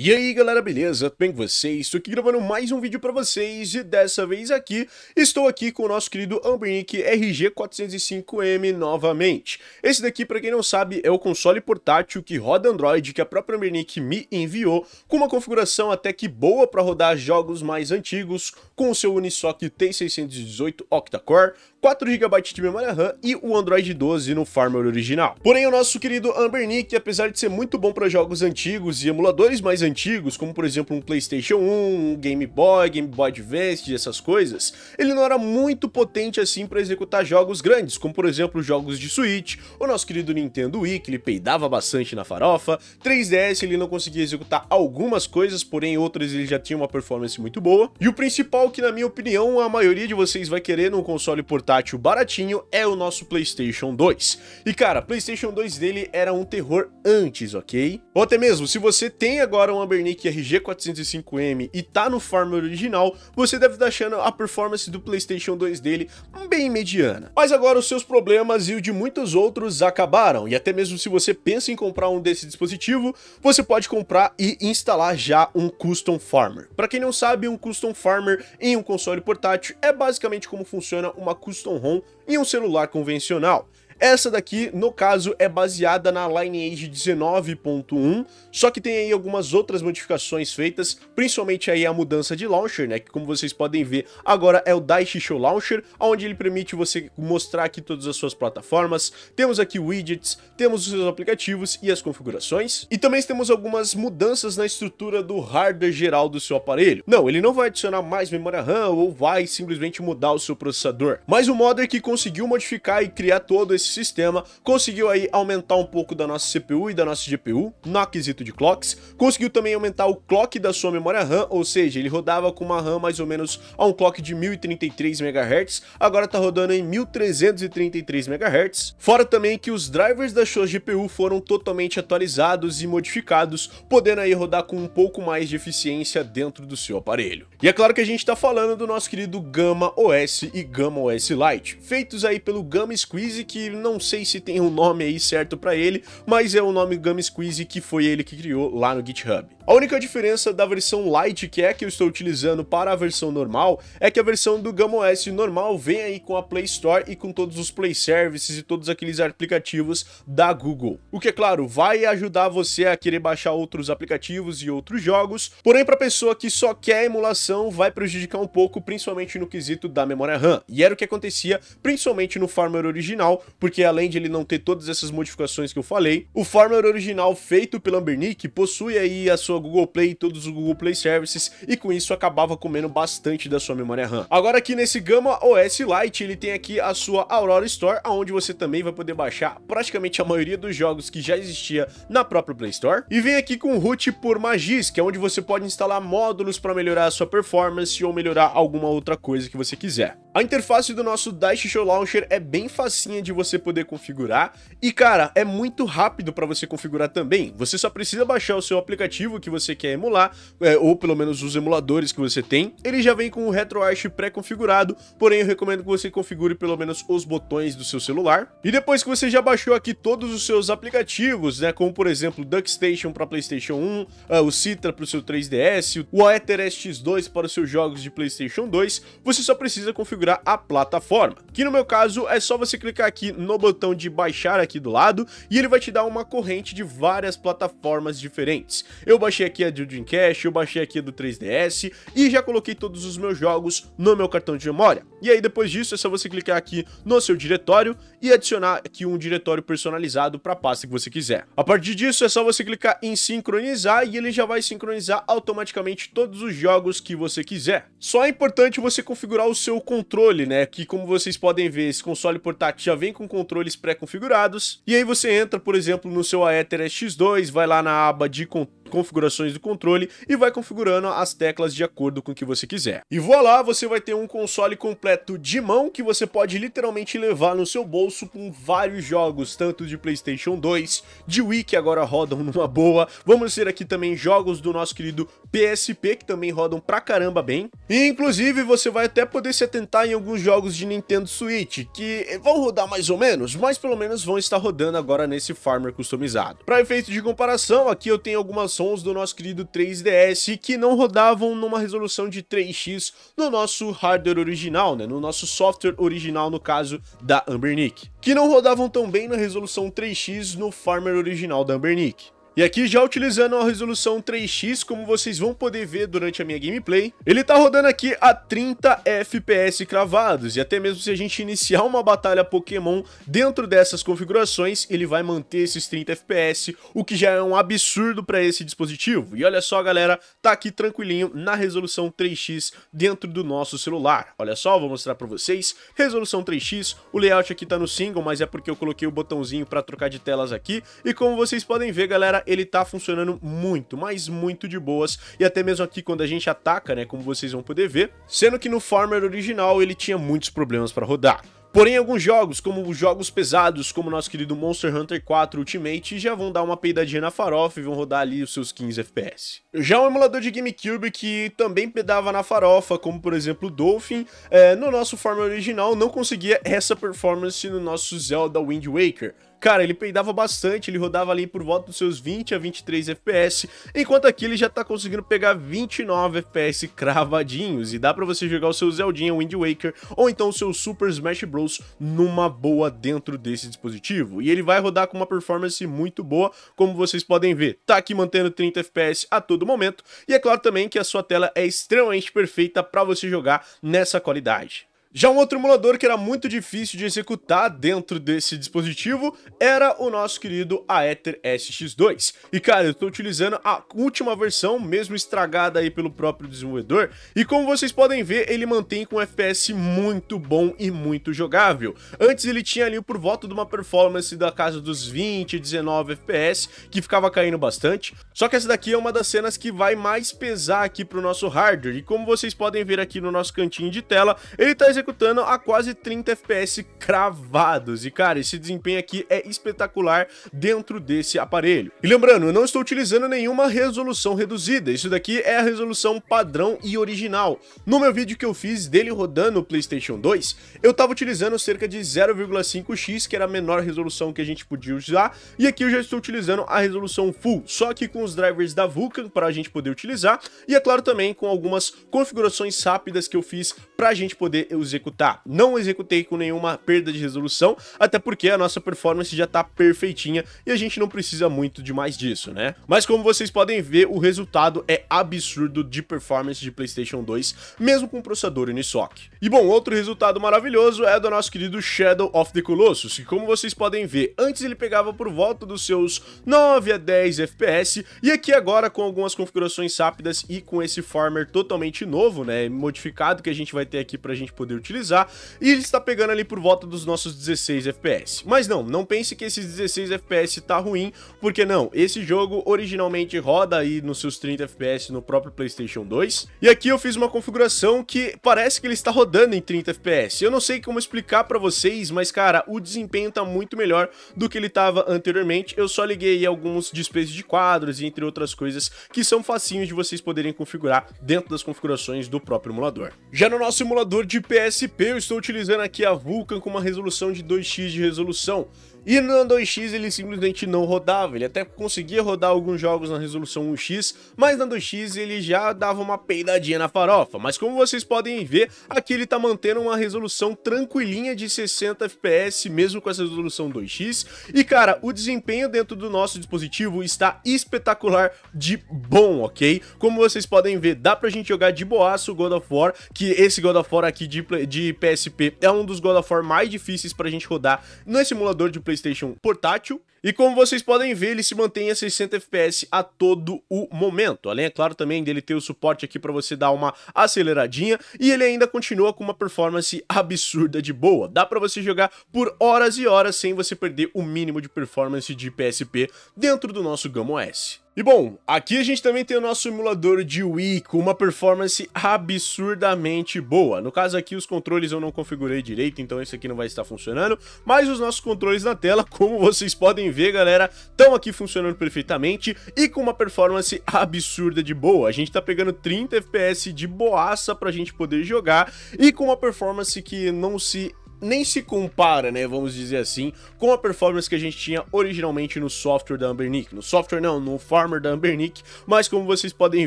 E aí galera, beleza? Tudo bem com vocês? Estou aqui gravando mais um vídeo para vocês e dessa vez aqui estou aqui com o nosso querido Ambrinic RG405M novamente. Esse daqui, para quem não sabe, é o console portátil que roda Android que a própria Ambrinic me enviou com uma configuração até que boa para rodar jogos mais antigos com o seu Unisoc T618 octa-core, 4GB de memória RAM e o Android 12 no firmware original. Porém, o nosso querido Ambernick, apesar de ser muito bom para jogos antigos e emuladores mais antigos, antigos, como por exemplo um PlayStation 1, um Game Boy, Game Boy Advance, essas coisas, ele não era muito potente assim para executar jogos grandes, como por exemplo jogos de Switch, o nosso querido Nintendo Wii, que ele peidava bastante na farofa, 3DS ele não conseguia executar algumas coisas, porém outras ele já tinha uma performance muito boa, e o principal que na minha opinião a maioria de vocês vai querer num console portátil baratinho é o nosso PlayStation 2. E cara, PlayStation 2 dele era um terror antes, ok? Ou até mesmo, se você tem agora um uma Ambernic RG405M e tá no firmware original, você deve estar tá achando a performance do PlayStation 2 dele bem mediana. Mas agora os seus problemas e o de muitos outros acabaram, e até mesmo se você pensa em comprar um desse dispositivo, você pode comprar e instalar já um Custom Farmer. Para quem não sabe, um Custom Farmer em um console portátil é basicamente como funciona uma Custom ROM em um celular convencional. Essa daqui, no caso, é baseada na Lineage 19.1, só que tem aí algumas outras modificações feitas, principalmente aí a mudança de launcher, né, que como vocês podem ver, agora é o Daichi Show Launcher, onde ele permite você mostrar aqui todas as suas plataformas, temos aqui widgets, temos os seus aplicativos e as configurações, e também temos algumas mudanças na estrutura do hardware geral do seu aparelho. Não, ele não vai adicionar mais memória RAM ou vai simplesmente mudar o seu processador, mas o modder que conseguiu modificar e criar todo esse sistema, conseguiu aí aumentar um pouco da nossa CPU e da nossa GPU no quesito de clocks, conseguiu também aumentar o clock da sua memória RAM, ou seja, ele rodava com uma RAM mais ou menos a um clock de 1033 MHz, agora tá rodando em 1333 MHz, fora também que os drivers da sua GPU foram totalmente atualizados e modificados, podendo aí rodar com um pouco mais de eficiência dentro do seu aparelho. E é claro que a gente tá falando do nosso querido Gamma OS e Gamma OS Lite, feitos aí pelo Gamma Squeeze, que não sei se tem um nome aí certo para ele, mas é o nome Gum Squeeze que foi ele que criou lá no GitHub. A única diferença da versão Lite, que é a que eu estou utilizando para a versão normal, é que a versão do OS normal vem aí com a Play Store e com todos os Play Services e todos aqueles aplicativos da Google. O que, é claro, vai ajudar você a querer baixar outros aplicativos e outros jogos, porém para pessoa que só quer emulação vai prejudicar um pouco, principalmente no quesito da memória RAM. E era o que acontecia principalmente no Farmer original, por porque além de ele não ter todas essas modificações que eu falei, o firmware original feito pela Ambernic possui aí a sua Google Play e todos os Google Play Services, e com isso acabava comendo bastante da sua memória RAM. Agora aqui nesse Gama OS Lite, ele tem aqui a sua Aurora Store, aonde você também vai poder baixar praticamente a maioria dos jogos que já existia na própria Play Store. E vem aqui com o root por Magis, que é onde você pode instalar módulos para melhorar a sua performance ou melhorar alguma outra coisa que você quiser. A interface do nosso Dash Show Launcher é bem facinha de você você poder configurar. E cara, é muito rápido para você configurar também. Você só precisa baixar o seu aplicativo que você quer emular, é, ou pelo menos os emuladores que você tem. Ele já vem com o RetroArch pré-configurado, porém eu recomendo que você configure pelo menos os botões do seu celular. E depois que você já baixou aqui todos os seus aplicativos, né, como por exemplo DuckStation para PlayStation 1, uh, é, o Citra para o seu 3DS, o Aetherest 2 para os seus jogos de PlayStation 2, você só precisa configurar a plataforma, que no meu caso é só você clicar aqui no botão de baixar aqui do lado e ele vai te dar uma corrente de várias plataformas diferentes. Eu baixei aqui a do Dreamcast, eu baixei aqui a do 3DS e já coloquei todos os meus jogos no meu cartão de memória. E aí depois disso é só você clicar aqui no seu diretório e adicionar aqui um diretório personalizado para a pasta que você quiser. A partir disso é só você clicar em sincronizar e ele já vai sincronizar automaticamente todos os jogos que você quiser. Só é importante você configurar o seu controle, né? Que como vocês podem ver, esse console portátil já vem com controles pré-configurados. E aí você entra, por exemplo, no seu Aether X2, vai lá na aba de controle configurações do controle e vai configurando as teclas de acordo com o que você quiser. E voilá, você vai ter um console completo de mão que você pode literalmente levar no seu bolso com vários jogos, tanto de Playstation 2, de Wii que agora rodam numa boa, vamos ter aqui também jogos do nosso querido PSP que também rodam pra caramba bem, e inclusive você vai até poder se atentar em alguns jogos de Nintendo Switch, que vão rodar mais ou menos, mas pelo menos vão estar rodando agora nesse Farmer customizado. Para efeito de comparação, aqui eu tenho algumas sons do nosso querido 3DS que não rodavam numa resolução de 3x no nosso hardware original, né? No nosso software original, no caso da Ambernick. Que não rodavam tão bem na resolução 3x no Farmer original da Ambernick. E aqui já utilizando a resolução 3x, como vocês vão poder ver durante a minha gameplay, ele tá rodando aqui a 30 FPS cravados, e até mesmo se a gente iniciar uma batalha Pokémon dentro dessas configurações, ele vai manter esses 30 FPS, o que já é um absurdo para esse dispositivo. E olha só, galera, tá aqui tranquilinho na resolução 3x dentro do nosso celular. Olha só, vou mostrar para vocês, resolução 3x, o layout aqui tá no single, mas é porque eu coloquei o botãozinho para trocar de telas aqui, e como vocês podem ver, galera, ele tá funcionando muito, mas muito de boas, e até mesmo aqui quando a gente ataca, né, como vocês vão poder ver, sendo que no Farmer original ele tinha muitos problemas para rodar. Porém, alguns jogos, como jogos pesados, como nosso querido Monster Hunter 4 Ultimate, já vão dar uma peidadinha na farofa e vão rodar ali os seus 15 FPS. Já um emulador de GameCube que também pedava na farofa, como por exemplo o Dolphin, é, no nosso Farmer original não conseguia essa performance no nosso Zelda Wind Waker. Cara, ele peidava bastante, ele rodava ali por volta dos seus 20 a 23 FPS, enquanto aqui ele já tá conseguindo pegar 29 FPS cravadinhos, e dá pra você jogar o seu Zeldinha Wind Waker, ou então o seu Super Smash Bros numa boa dentro desse dispositivo, e ele vai rodar com uma performance muito boa, como vocês podem ver, tá aqui mantendo 30 FPS a todo momento, e é claro também que a sua tela é extremamente perfeita pra você jogar nessa qualidade. Já um outro emulador que era muito difícil de executar dentro desse dispositivo era o nosso querido Aether SX2. E cara, eu estou utilizando a última versão, mesmo estragada aí pelo próprio desenvolvedor, e como vocês podem ver, ele mantém com um FPS muito bom e muito jogável. Antes ele tinha ali por volta de uma performance da casa dos 20, 19 FPS, que ficava caindo bastante. Só que essa daqui é uma das cenas que vai mais pesar aqui para o nosso hardware, e como vocês podem ver aqui no nosso cantinho de tela, ele está executando a quase 30 FPS cravados. E, cara, esse desempenho aqui é espetacular dentro desse aparelho. E lembrando, eu não estou utilizando nenhuma resolução reduzida. Isso daqui é a resolução padrão e original. No meu vídeo que eu fiz dele rodando o PlayStation 2, eu estava utilizando cerca de 0,5x, que era a menor resolução que a gente podia usar. E aqui eu já estou utilizando a resolução full, só que com os drivers da Vulkan para a gente poder utilizar. E, é claro, também com algumas configurações rápidas que eu fiz para a gente poder executar. Não executei com nenhuma perda de resolução, até porque a nossa performance já está perfeitinha e a gente não precisa muito de mais disso, né? Mas como vocês podem ver, o resultado é absurdo de performance de PlayStation 2, mesmo com o processador Unisoc. E bom, outro resultado maravilhoso é do nosso querido Shadow of the Colossus, que como vocês podem ver, antes ele pegava por volta dos seus 9 a 10 FPS, e aqui agora com algumas configurações rápidas e com esse farmer totalmente novo, né, modificado que a gente vai ter aqui pra gente poder utilizar, e ele está pegando ali por volta dos nossos 16 FPS. Mas não, não pense que esses 16 FPS tá ruim, porque não, esse jogo originalmente roda aí nos seus 30 FPS no próprio Playstation 2, e aqui eu fiz uma configuração que parece que ele está rodando em 30 FPS. Eu não sei como explicar pra vocês, mas cara, o desempenho tá muito melhor do que ele tava anteriormente, eu só liguei alguns displays de quadros e entre outras coisas que são facinhos de vocês poderem configurar dentro das configurações do próprio emulador. Já no nosso simulador de PSP, eu estou utilizando aqui a Vulkan com uma resolução de 2x de resolução. E no 2x ele simplesmente não rodava, ele até conseguia rodar alguns jogos na resolução 1x, mas na 2x ele já dava uma peidadinha na farofa. Mas como vocês podem ver, aqui ele tá mantendo uma resolução tranquilinha de 60 FPS, mesmo com essa resolução 2x. E cara, o desempenho dentro do nosso dispositivo está espetacular de bom, ok? Como vocês podem ver, dá pra gente jogar de boaço God of War, que esse God God of War aqui de, de PSP é um dos God of War mais difíceis para a gente rodar no simulador de Playstation portátil. E como vocês podem ver, ele se mantém a 60 FPS a todo o momento. Além, é claro, também dele ter o suporte aqui para você dar uma aceleradinha. E ele ainda continua com uma performance absurda de boa. Dá para você jogar por horas e horas sem você perder o mínimo de performance de PSP dentro do nosso Gamo S. E bom, aqui a gente também tem o nosso simulador de Wii com uma performance absurdamente boa. No caso aqui, os controles eu não configurei direito, então esse aqui não vai estar funcionando. Mas os nossos controles na tela, como vocês podem ver, galera, estão aqui funcionando perfeitamente e com uma performance absurda de boa. A gente tá pegando 30 FPS de boaça pra gente poder jogar e com uma performance que não se nem se compara, né, vamos dizer assim, com a performance que a gente tinha originalmente no software da Ambernick. No software não, no farmer da Ambernick, mas como vocês podem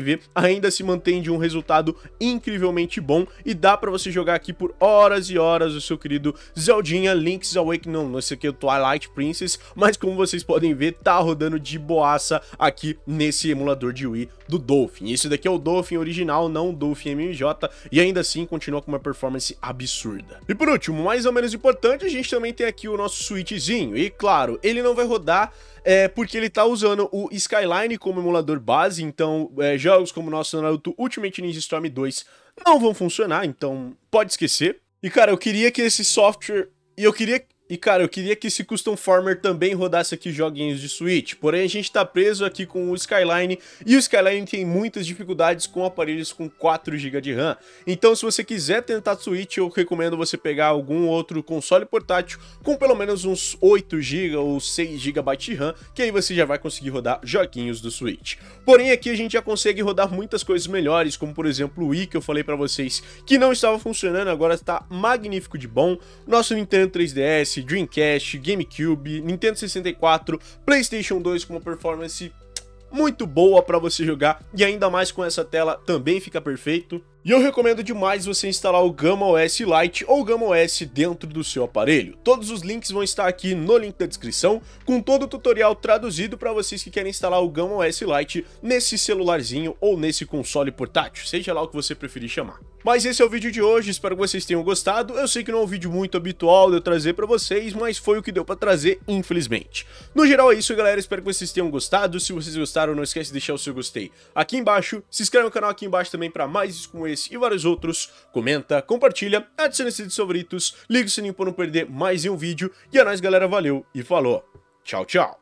ver, ainda se mantém de um resultado incrivelmente bom e dá para você jogar aqui por horas e horas o seu querido Zeldinha Link's Awakening, não, esse aqui é o Twilight Princess, mas como vocês podem ver, tá rodando de boaça aqui nesse emulador de Wii do Dolphin. Esse daqui é o Dolphin original, não o Dolphin MMJ, e ainda assim continua com uma performance absurda. E por último, mais mais ou menos importante, a gente também tem aqui o nosso switchzinho. E claro, ele não vai rodar é, porque ele tá usando o Skyline como emulador base, então é, jogos como o nosso Naruto Ultimate Ninja Storm 2 não vão funcionar, então pode esquecer. E cara, eu queria que esse software... E eu queria e cara, eu queria que esse Custom Farmer também rodasse aqui joguinhos de Switch, porém a gente tá preso aqui com o Skyline, e o Skyline tem muitas dificuldades com aparelhos com 4GB de RAM. Então se você quiser tentar Switch, eu recomendo você pegar algum outro console portátil com pelo menos uns 8GB ou 6GB de RAM, que aí você já vai conseguir rodar joguinhos do Switch. Porém aqui a gente já consegue rodar muitas coisas melhores, como por exemplo o Wii que eu falei pra vocês, que não estava funcionando, agora está magnífico de bom, nosso Nintendo 3DS, Dreamcast, GameCube, Nintendo 64, PlayStation 2 com uma performance muito boa para você jogar e ainda mais com essa tela também fica perfeito. E eu recomendo demais você instalar o Gama OS Lite ou Gama OS dentro do seu aparelho. Todos os links vão estar aqui no link da descrição, com todo o tutorial traduzido para vocês que querem instalar o Gama OS Lite nesse celularzinho ou nesse console portátil, seja lá o que você preferir chamar. Mas esse é o vídeo de hoje, espero que vocês tenham gostado. Eu sei que não é um vídeo muito habitual de eu trazer para vocês, mas foi o que deu para trazer, infelizmente. No geral é isso, galera, espero que vocês tenham gostado. Se vocês gostaram, não esquece de deixar o seu gostei aqui embaixo. Se inscreve no canal aqui embaixo também para mais com ele. Stories e vários outros. Comenta, compartilha, adicione esses favoritos, liga o sininho para não perder mais um vídeo. E é nóis, galera. Valeu e falou. Tchau, tchau.